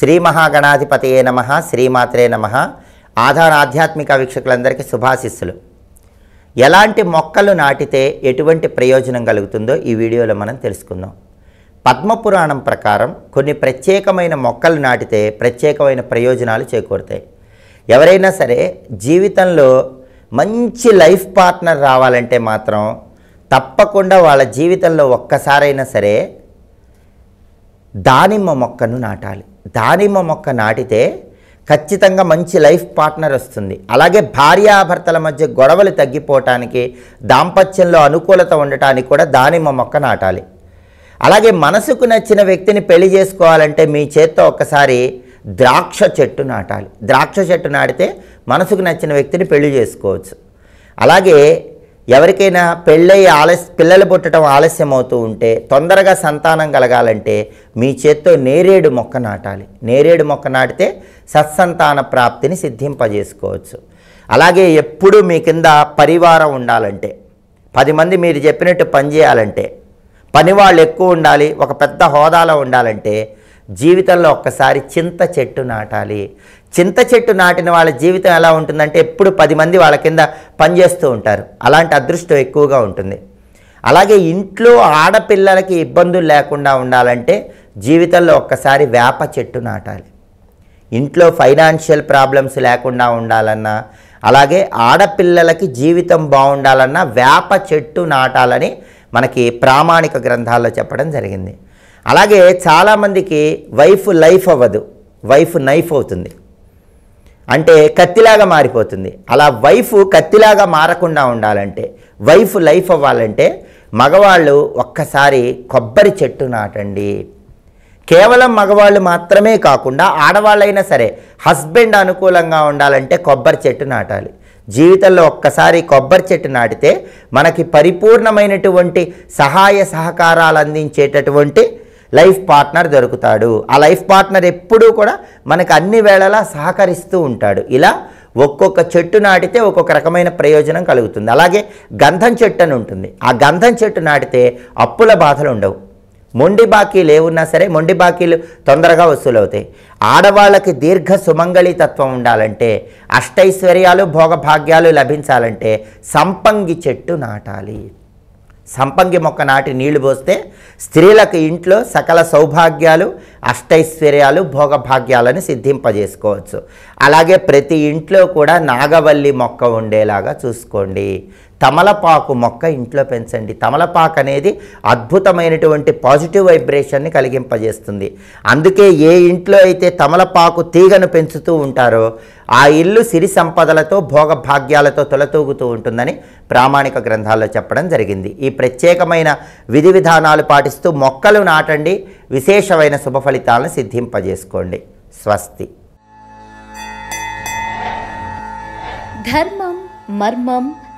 శ్రీ మహాగణాధిపతియే నమ శ్రీమాత్రే నమ ఆధార ఆధ్యాత్మిక వీక్షకులందరికీ శుభాశిస్సులు ఎలాంటి మొక్కలు నాటితే ఎటువంటి ప్రయోజనం కలుగుతుందో ఈ వీడియోలో మనం తెలుసుకుందాం పద్మపురాణం ప్రకారం కొన్ని ప్రత్యేకమైన మొక్కలు నాటితే ప్రత్యేకమైన ప్రయోజనాలు చేకూరుతాయి ఎవరైనా సరే జీవితంలో మంచి లైఫ్ పార్ట్నర్ రావాలంటే మాత్రం తప్పకుండా వాళ్ళ జీవితంలో ఒక్కసారైనా సరే దానిమ్మ మొక్కను నాటాలి దానిమ్మ మొక్క నాటితే ఖచ్చితంగా మంచి లైఫ్ పార్ట్నర్ వస్తుంది అలాగే భార్యాభర్తల మధ్య గొడవలు తగ్గిపోవటానికి దాంపత్యంలో అనుకూలత ఉండటానికి కూడా దానిమ్మ మొక్క నాటాలి అలాగే మనసుకు నచ్చిన వ్యక్తిని పెళ్లి చేసుకోవాలంటే మీ చేత్తో ఒక్కసారి ద్రాక్ష చెట్టు నాటాలి ద్రాక్ష చెట్టు నాటితే మనసుకు నచ్చిన వ్యక్తిని పెళ్లి చేసుకోవచ్చు అలాగే ఎవరికైనా పెళ్ళయి ఆలస్య పిల్లలు పుట్టడం ఆలస్యం అవుతూ ఉంటే తొందరగా సంతానం కలగాలంటే మీ చేత్తో నేరేడు మొక్క నాటాలి నేరేడు మొక్క నాటితే సత్సంతాన ప్రాప్తిని సిద్ధింపజేసుకోవచ్చు అలాగే ఎప్పుడు మీ కింద పరివారం ఉండాలంటే పది మంది మీరు చెప్పినట్టు పనిచేయాలంటే పని వాళ్ళు ఎక్కువ ఉండాలి ఒక పెద్ద హోదాలో ఉండాలంటే జీవితంలో ఒక్కసారి చింత చెట్టు నాటాలి చింత చెట్టు నాటిన వాళ్ళ జీవితం ఎలా ఉంటుందంటే ఎప్పుడు పది మంది వాళ్ళ కింద పనిచేస్తూ ఉంటారు అలాంటి అదృష్టం ఎక్కువగా ఉంటుంది అలాగే ఇంట్లో ఆడపిల్లలకి ఇబ్బందులు లేకుండా ఉండాలంటే జీవితంలో ఒక్కసారి వేప చెట్టు నాటాలి ఇంట్లో ఫైనాన్షియల్ ప్రాబ్లమ్స్ లేకుండా ఉండాలన్నా అలాగే ఆడపిల్లలకి జీవితం బాగుండాలన్నా వేప చెట్టు నాటాలని మనకి ప్రామాణిక గ్రంథాల్లో చెప్పడం జరిగింది అలాగే చాలామందికి వైఫ్ లైఫ్ అవ్వదు వైఫ్ నైఫ్ అవుతుంది అంటే కత్తిలాగా మారిపోతుంది అలా వైఫ్ కత్తిలాగా మారకుండా ఉండాలంటే వైఫ్ లైఫ్ అవ్వాలంటే మగవాళ్ళు ఒక్కసారి కొబ్బరి చెట్టు నాటండి కేవలం మగవాళ్ళు మాత్రమే కాకుండా ఆడవాళ్ళైనా సరే హస్బెండ్ అనుకూలంగా ఉండాలంటే కొబ్బరి చెట్టు నాటాలి జీవితంలో ఒక్కసారి కొబ్బరి చెట్టు నాటితే మనకి పరిపూర్ణమైనటువంటి సహాయ సహకారాలు అందించేటటువంటి లైఫ్ పార్ట్నర్ దొరుకుతాడు ఆ లైఫ్ పార్ట్నర్ ఎప్పుడూ కూడా మనకు అన్ని వేళలా సహకరిస్తూ ఉంటాడు ఇలా ఒక్కొక్క చెట్టు నాటితే ఒక్కొక్క రకమైన ప్రయోజనం కలుగుతుంది అలాగే గంధం చెట్టు అని ఉంటుంది ఆ గంధం చెట్టు నాటితే అప్పుల బాధలు ఉండవు మొండి బాకీలు ఏమున్నా సరే మొండి బాకీలు తొందరగా వసూలవుతాయి ఆడవాళ్ళకి దీర్ఘ సుమంగళితత్వం ఉండాలంటే అష్టైశ్వర్యాలు భోగభాగ్యాలు లభించాలంటే సంపంగి చెట్టు నాటాలి సంపంగి మొక్క నాటి నీళ్లు పోస్తే స్త్రీలకు ఇంట్లో సకల సౌభాగ్యాలు అష్టైశ్వర్యాలు భోగభాగ్యాలను సిద్ధింపజేసుకోవచ్చు అలాగే ప్రతి ఇంట్లో కూడా నాగవల్లి మొక్క ఉండేలాగా చూసుకోండి తమలపాకు మొక్క ఇంట్లో పెంచండి తమలపాకు అనేది అద్భుతమైనటువంటి పాజిటివ్ వైబ్రేషన్ని కలిగింపజేస్తుంది అందుకే ఏ ఇంట్లో అయితే తమలపాకు తీగను పెంచుతూ ఉంటారో ఆ ఇల్లు సిరి సంపదలతో భోగభాగ్యాలతో తొలతూగుతూ ఉంటుందని ప్రామాణిక గ్రంథాల్లో చెప్పడం జరిగింది ఈ ప్రత్యేకమైన విధి విధానాలు పాటిస్తూ మొక్కలు నాటండి విశేషమైన శుభ ఫలితాలను సిద్ధింపజేసుకోండి స్వస్తి ధర్మం మర్మం